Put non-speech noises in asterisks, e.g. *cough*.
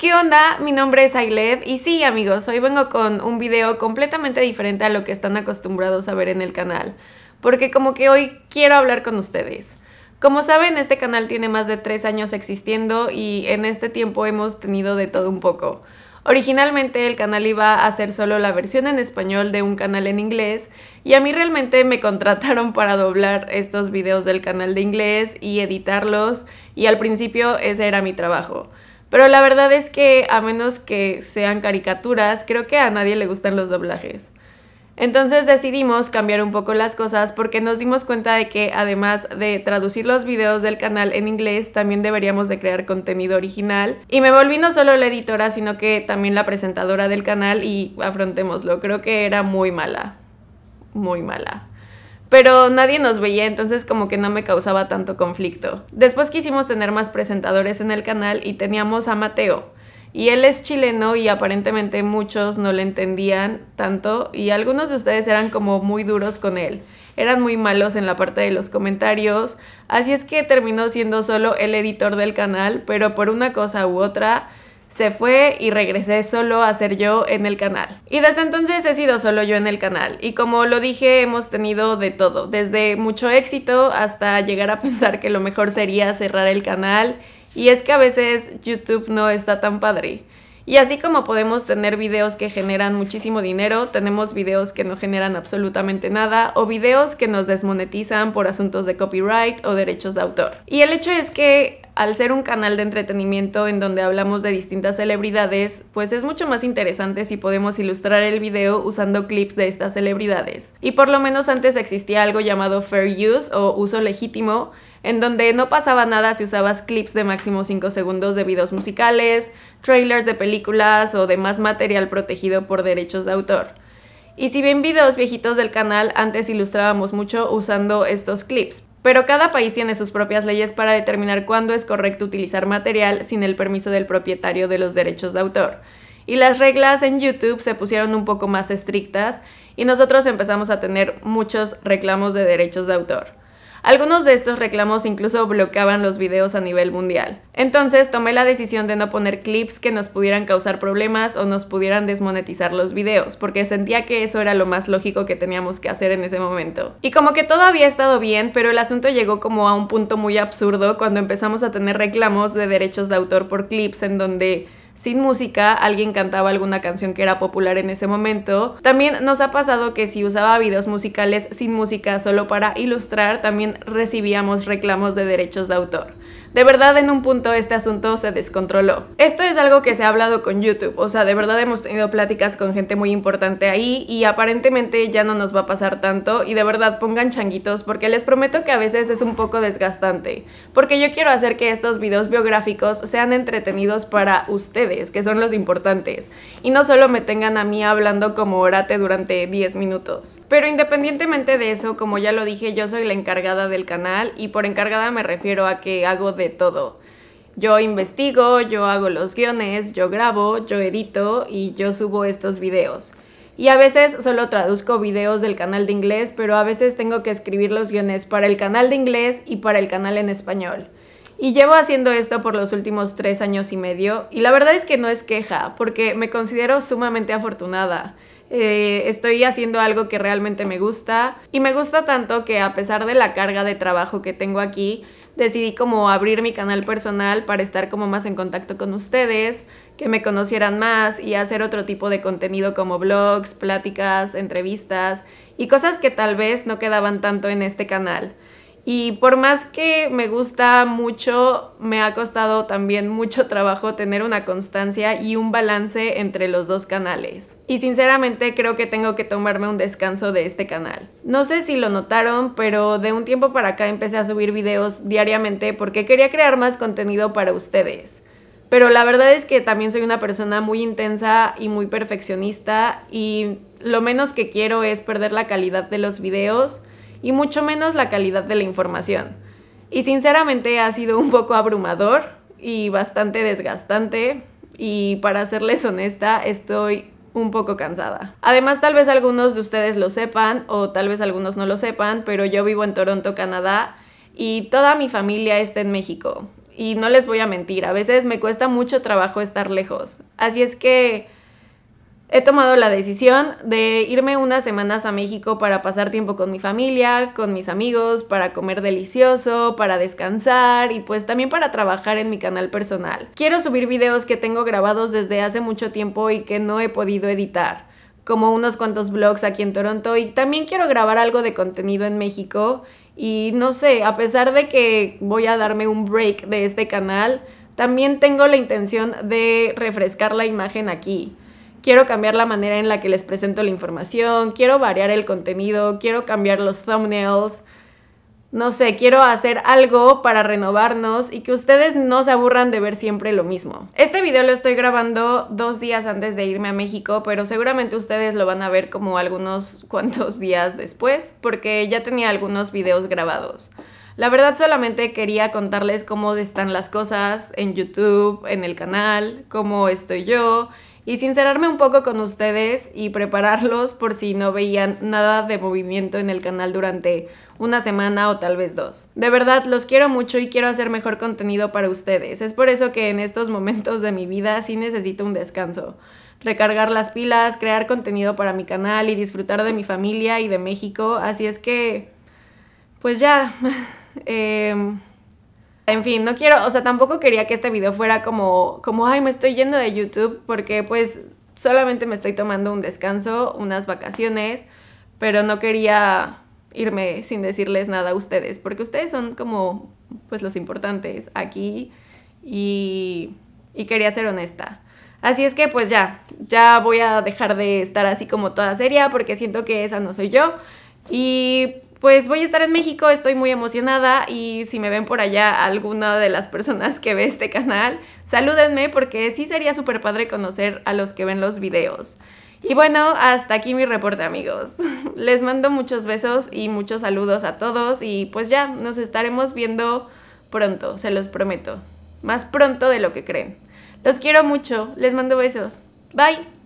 ¿Qué onda? Mi nombre es Ailed y sí amigos, hoy vengo con un video completamente diferente a lo que están acostumbrados a ver en el canal, porque como que hoy quiero hablar con ustedes. Como saben, este canal tiene más de tres años existiendo y en este tiempo hemos tenido de todo un poco. Originalmente el canal iba a ser solo la versión en español de un canal en inglés y a mí realmente me contrataron *laughs* para doblar estos videos del canal de inglés y editarlos y al principio ese era mi trabajo. Pero la verdad es que a menos que sean caricaturas, creo que a nadie le gustan los doblajes. Entonces decidimos cambiar un poco las cosas porque nos dimos cuenta de que además de traducir los videos del canal en inglés, también deberíamos de crear contenido original. Y me volví no solo la editora, sino que también la presentadora del canal y afrontémoslo, creo que era muy mala. Muy mala pero nadie nos veía, entonces como que no me causaba tanto conflicto. Después quisimos tener más presentadores en el canal y teníamos a Mateo. Y él es chileno y aparentemente muchos no le entendían tanto y algunos de ustedes eran como muy duros con él. Eran muy malos en la parte de los comentarios, así es que terminó siendo solo el editor del canal, pero por una cosa u otra se fue y regresé solo a ser yo en el canal. Y desde entonces he sido solo yo en el canal. Y como lo dije, hemos tenido de todo, desde mucho éxito hasta llegar a pensar que lo mejor sería cerrar el canal. Y es que a veces YouTube no está tan padre. Y así como podemos tener videos que generan muchísimo dinero, tenemos videos que no generan absolutamente nada o videos que nos desmonetizan por asuntos de copyright o derechos de autor. Y el hecho es que al ser un canal de entretenimiento en donde hablamos de distintas celebridades, pues es mucho más interesante si podemos ilustrar el video usando clips de estas celebridades. Y por lo menos antes existía algo llamado fair use o uso legítimo, en donde no pasaba nada si usabas clips de máximo 5 segundos de videos musicales, trailers de películas o demás material protegido por derechos de autor. Y si bien videos viejitos del canal antes ilustrábamos mucho usando estos clips, pero cada país tiene sus propias leyes para determinar cuándo es correcto utilizar material sin el permiso del propietario de los derechos de autor. Y las reglas en YouTube se pusieron un poco más estrictas y nosotros empezamos a tener muchos reclamos de derechos de autor. Algunos de estos reclamos incluso bloqueaban los videos a nivel mundial. Entonces tomé la decisión de no poner clips que nos pudieran causar problemas o nos pudieran desmonetizar los videos, porque sentía que eso era lo más lógico que teníamos que hacer en ese momento. Y como que todo había estado bien, pero el asunto llegó como a un punto muy absurdo cuando empezamos a tener reclamos de derechos de autor por clips en donde sin música, alguien cantaba alguna canción que era popular en ese momento. También nos ha pasado que si usaba videos musicales sin música solo para ilustrar, también recibíamos reclamos de derechos de autor. De verdad en un punto este asunto se descontroló. Esto es algo que se ha hablado con YouTube, o sea, de verdad hemos tenido pláticas con gente muy importante ahí y aparentemente ya no nos va a pasar tanto y de verdad pongan changuitos porque les prometo que a veces es un poco desgastante, porque yo quiero hacer que estos videos biográficos sean entretenidos para ustedes, que son los importantes, y no solo me tengan a mí hablando como orate durante 10 minutos. Pero independientemente de eso, como ya lo dije, yo soy la encargada del canal y por encargada me refiero a que hago de todo. Yo investigo, yo hago los guiones, yo grabo, yo edito y yo subo estos videos. Y a veces solo traduzco videos del canal de inglés, pero a veces tengo que escribir los guiones para el canal de inglés y para el canal en español. Y llevo haciendo esto por los últimos tres años y medio, y la verdad es que no es queja, porque me considero sumamente afortunada. Eh, estoy haciendo algo que realmente me gusta y me gusta tanto que a pesar de la carga de trabajo que tengo aquí, decidí como abrir mi canal personal para estar como más en contacto con ustedes, que me conocieran más y hacer otro tipo de contenido como blogs, pláticas, entrevistas y cosas que tal vez no quedaban tanto en este canal. Y por más que me gusta mucho, me ha costado también mucho trabajo tener una constancia y un balance entre los dos canales. Y sinceramente creo que tengo que tomarme un descanso de este canal. No sé si lo notaron, pero de un tiempo para acá empecé a subir videos diariamente porque quería crear más contenido para ustedes. Pero la verdad es que también soy una persona muy intensa y muy perfeccionista y lo menos que quiero es perder la calidad de los videos y mucho menos la calidad de la información. Y sinceramente ha sido un poco abrumador y bastante desgastante y para serles honesta estoy un poco cansada. Además, tal vez algunos de ustedes lo sepan o tal vez algunos no lo sepan, pero yo vivo en Toronto, Canadá y toda mi familia está en México. Y no les voy a mentir, a veces me cuesta mucho trabajo estar lejos. Así es que He tomado la decisión de irme unas semanas a México para pasar tiempo con mi familia, con mis amigos, para comer delicioso, para descansar y pues también para trabajar en mi canal personal. Quiero subir videos que tengo grabados desde hace mucho tiempo y que no he podido editar como unos cuantos vlogs aquí en Toronto y también quiero grabar algo de contenido en México y no sé, a pesar de que voy a darme un break de este canal, también tengo la intención de refrescar la imagen aquí quiero cambiar la manera en la que les presento la información, quiero variar el contenido, quiero cambiar los thumbnails, no sé, quiero hacer algo para renovarnos y que ustedes no se aburran de ver siempre lo mismo. Este video lo estoy grabando dos días antes de irme a México, pero seguramente ustedes lo van a ver como algunos *laughs* cuantos días después, porque ya tenía algunos videos grabados. La verdad solamente quería contarles cómo están las cosas en YouTube, en el canal, cómo estoy yo y sincerarme un poco con ustedes y prepararlos por si no veían nada de movimiento en el canal durante una semana o tal vez dos. De verdad, los quiero mucho y quiero hacer mejor contenido para ustedes. Es por eso que en estos momentos de mi vida sí necesito un descanso recargar las pilas, crear contenido para mi canal y disfrutar de mi familia y de México. Así es que, pues ya, *laughs* eh, en fin, no quiero, o sea, tampoco quería que este video fuera como, como, ay, me estoy yendo de YouTube porque pues solamente me estoy tomando un descanso, unas vacaciones, pero no quería irme sin decirles nada a ustedes, porque ustedes son como, pues, los importantes aquí y, y quería ser honesta. Así es que pues ya, ya voy a dejar de estar así como toda seria porque siento que esa no soy yo y pues voy a estar en México, estoy muy emocionada y si me ven por allá alguna de las personas que ve este canal, salúdenme porque sí sería súper padre conocer a los que ven los videos. Y bueno, hasta aquí mi reporte amigos. *laughs* Les mando muchos besos y muchos saludos a todos y pues ya, nos estaremos viendo pronto, se los prometo. Más pronto de lo que creen. Los quiero mucho, les mando besos. Bye.